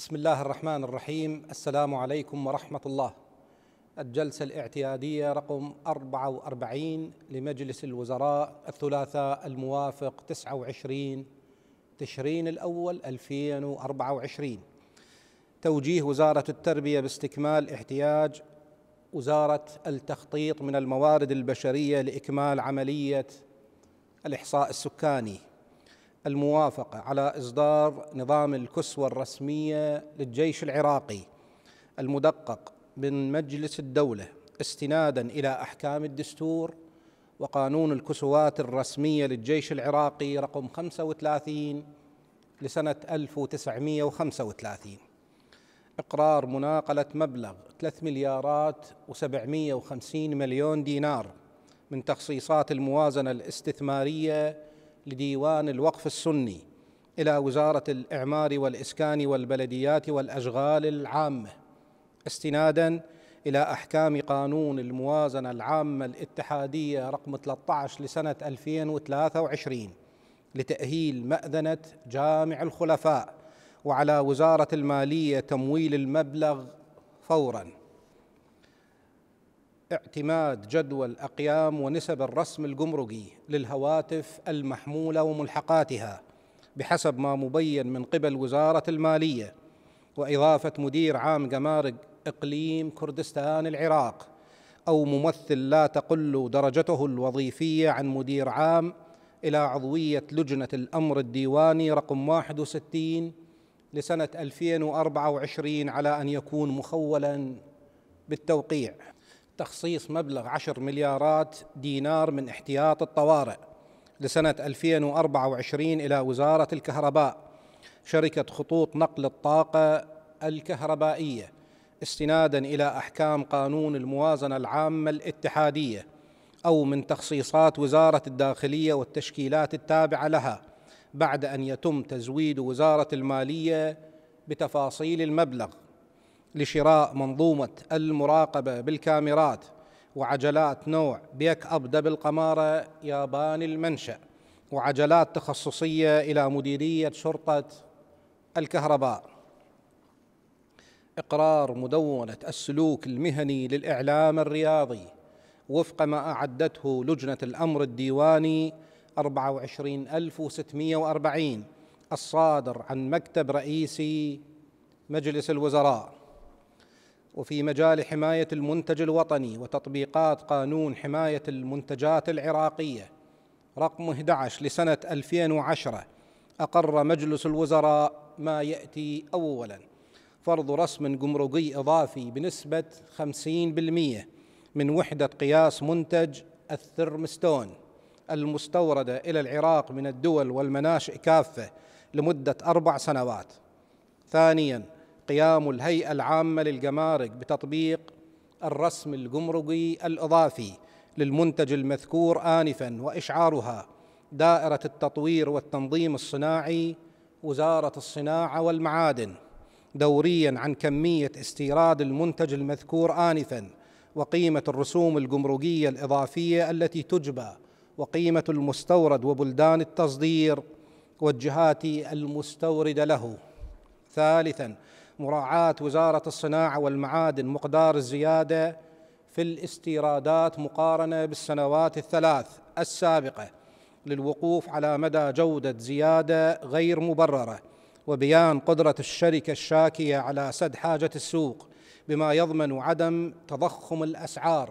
بسم الله الرحمن الرحيم السلام عليكم ورحمة الله الجلسة الاعتيادية رقم 44 لمجلس الوزراء الثلاثاء الموافق 29 تشرين الأول 2024 توجيه وزارة التربية باستكمال احتياج وزارة التخطيط من الموارد البشرية لإكمال عملية الإحصاء السكاني الموافقه على اصدار نظام الكسوه الرسميه للجيش العراقي المدقق من مجلس الدوله استنادا الى احكام الدستور وقانون الكسوات الرسميه للجيش العراقي رقم 35 لسنه 1935 اقرار مناقله مبلغ 3 مليارات و750 مليون دينار من تخصيصات الموازنه الاستثماريه لديوان الوقف السني الى وزاره الاعمار والاسكان والبلديات والاشغال العامه استنادا الى احكام قانون الموازنه العامه الاتحاديه رقم 13 لسنه 2023 لتاهيل ماذنه جامع الخلفاء وعلى وزاره الماليه تمويل المبلغ فورا اعتماد جدول أقيام ونسب الرسم الجمركي للهواتف المحمولة وملحقاتها بحسب ما مبين من قبل وزارة المالية وإضافة مدير عام جمارك إقليم كردستان العراق أو ممثل لا تقل درجته الوظيفية عن مدير عام إلى عضوية لجنة الأمر الديواني رقم 61 لسنة 2024 على أن يكون مخولا بالتوقيع تخصيص مبلغ 10 مليارات دينار من احتياط الطوارئ لسنة 2024 إلى وزارة الكهرباء شركة خطوط نقل الطاقة الكهربائية استنادا إلى أحكام قانون الموازنة العامة الاتحادية أو من تخصيصات وزارة الداخلية والتشكيلات التابعة لها بعد أن يتم تزويد وزارة المالية بتفاصيل المبلغ لشراء منظومة المراقبة بالكاميرات وعجلات نوع بيك أب دبل قمارة ياباني المنشأ وعجلات تخصصية إلى مديرية شرطة الكهرباء إقرار مدونة السلوك المهني للإعلام الرياضي وفق ما أعدته لجنة الأمر الديواني 24640 الصادر عن مكتب رئيسي مجلس الوزراء وفي مجال حماية المنتج الوطني وتطبيقات قانون حماية المنتجات العراقية رقم 11 لسنة 2010 أقر مجلس الوزراء ما يأتي أولا فرض رسم جمركي إضافي بنسبة 50% من وحدة قياس منتج الثرمستون المستوردة إلى العراق من الدول والمناشئ كافة لمدة أربع سنوات ثانياً قيام الهيئة العامة للجمارك بتطبيق الرسم الجمركي الإضافي للمنتج المذكور آنفا وإشعارها دائرة التطوير والتنظيم الصناعي وزارة الصناعة والمعادن دوريا عن كمية استيراد المنتج المذكور آنفا وقيمة الرسوم الجمركية الإضافية التي تجبى وقيمة المستورد وبلدان التصدير والجهات المستوردة له ثالثا مراعاة وزارة الصناعة والمعادن مقدار الزيادة في الاستيرادات مقارنة بالسنوات الثلاث السابقة للوقوف على مدى جودة زيادة غير مبررة وبيان قدرة الشركة الشاكية على سد حاجة السوق بما يضمن عدم تضخم الأسعار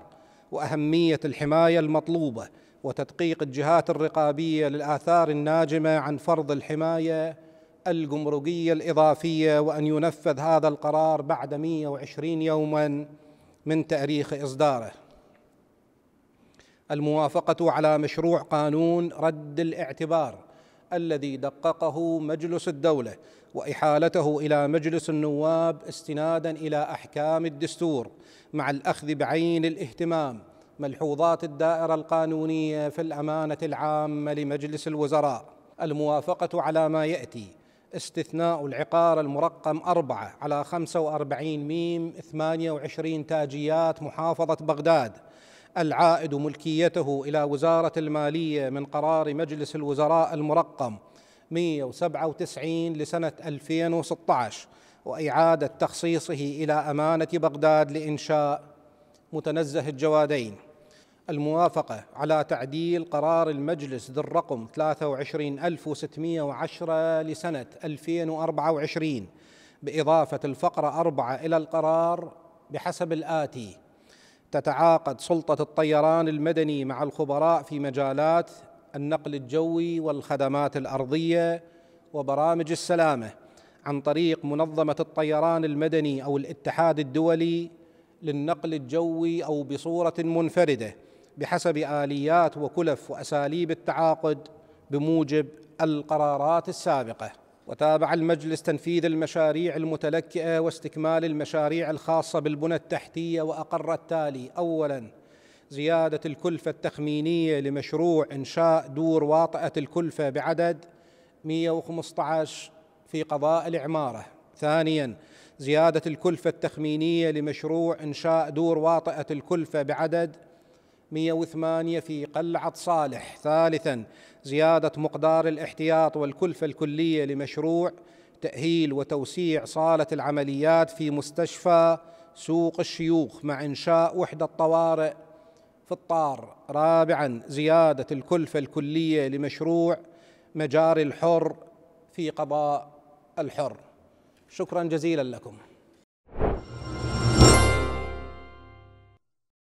وأهمية الحماية المطلوبة وتدقيق الجهات الرقابية للآثار الناجمة عن فرض الحماية الجمركية الإضافية وأن ينفذ هذا القرار بعد 120 يوما من تاريخ إصداره الموافقة على مشروع قانون رد الاعتبار الذي دققه مجلس الدولة وإحالته إلى مجلس النواب استنادا إلى أحكام الدستور مع الأخذ بعين الاهتمام ملحوظات الدائرة القانونية في الأمانة العامة لمجلس الوزراء الموافقة على ما يأتي استثناء العقار المرقم أربعة على خمسة وأربعين ميم ثمانية وعشرين تاجيات محافظة بغداد العائد ملكيته إلى وزارة المالية من قرار مجلس الوزراء المرقم 197 لسنة 2016 وإعادة تخصيصه إلى أمانة بغداد لإنشاء متنزه الجوادين الموافقة على تعديل قرار المجلس ذي الرقم 23610 لسنة 2024 بإضافة الفقرة 4 إلى القرار بحسب الآتي تتعاقد سلطة الطيران المدني مع الخبراء في مجالات النقل الجوي والخدمات الأرضية وبرامج السلامة عن طريق منظمة الطيران المدني أو الاتحاد الدولي للنقل الجوي أو بصورة منفردة بحسب اليات وكلف واساليب التعاقد بموجب القرارات السابقه وتابع المجلس تنفيذ المشاريع المتلكئه واستكمال المشاريع الخاصه بالبنى التحتيه واقر التالي اولا زياده الكلفه التخمينيه لمشروع انشاء دور واطئه الكلفه بعدد 115 في قضاء العماره ثانيا زياده الكلفه التخمينيه لمشروع انشاء دور واطئه الكلفه بعدد 108 في قلعة صالح ثالثا زيادة مقدار الاحتياط والكلفة الكلية لمشروع تأهيل وتوسيع صالة العمليات في مستشفى سوق الشيوخ مع إنشاء وحدة طوارئ في الطار رابعا زيادة الكلفة الكلية لمشروع مجاري الحر في قضاء الحر شكرا جزيلا لكم